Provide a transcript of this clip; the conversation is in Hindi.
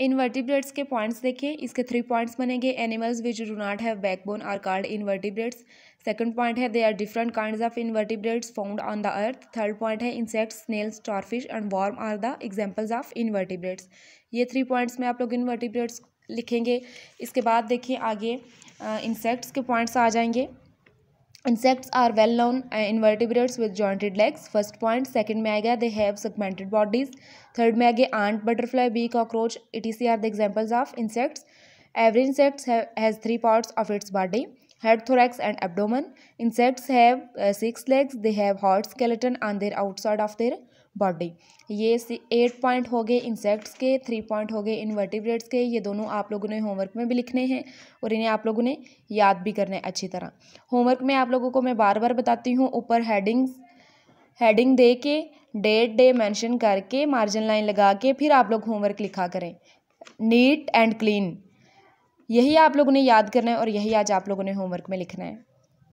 इनवर्टिब्रेट्स के पॉइंट्स देखिए इसके थ्री पॉइंट्स बनेंगे animals which do not have backbone are called invertebrates second point है they are different kind of vertebrates found on the earth third point है insects snails starfish and worm are the examples of vertebrates ये थ्री पॉइंट्स में आप लोग इनवर्टिब्रेट्स लिखेंगे इसके बाद देखिए आगे इंसेक्ट्स के पॉइंट्स आ जाएंगे Insects are well known uh, invertebrates with jointed legs. First point. Second, Mega. They have segmented bodies. Third, Mega. Ant, butterfly, bee, cockroach, etc. are the examples of insects. Every insect has three parts of its body head, thorax, and abdomen. Insects have uh, six legs. They have hard skeleton on their outside of their body ये एट पॉइंट हो गए इंसेक्ट्स के थ्री पॉइंट हो गए इन्वर्टिब्रेट्स के ये दोनों आप लोगों ने होमवर्क में भी लिखने हैं और इन्हें आप लोगों ने याद भी करना है अच्छी तरह होमवर्क में आप लोगों को मैं बार बार बताती हूँ ऊपर हेडिंग्स हेडिंग दे के डेट डे मैंशन करके मार्जिन लाइन लगा के फिर आप लोग होमवर्क लिखा करें नीट एंड क्लीन यही आप लोगों ने याद करना है और यही आज आप लोगों ने होमवर्क में लिखना है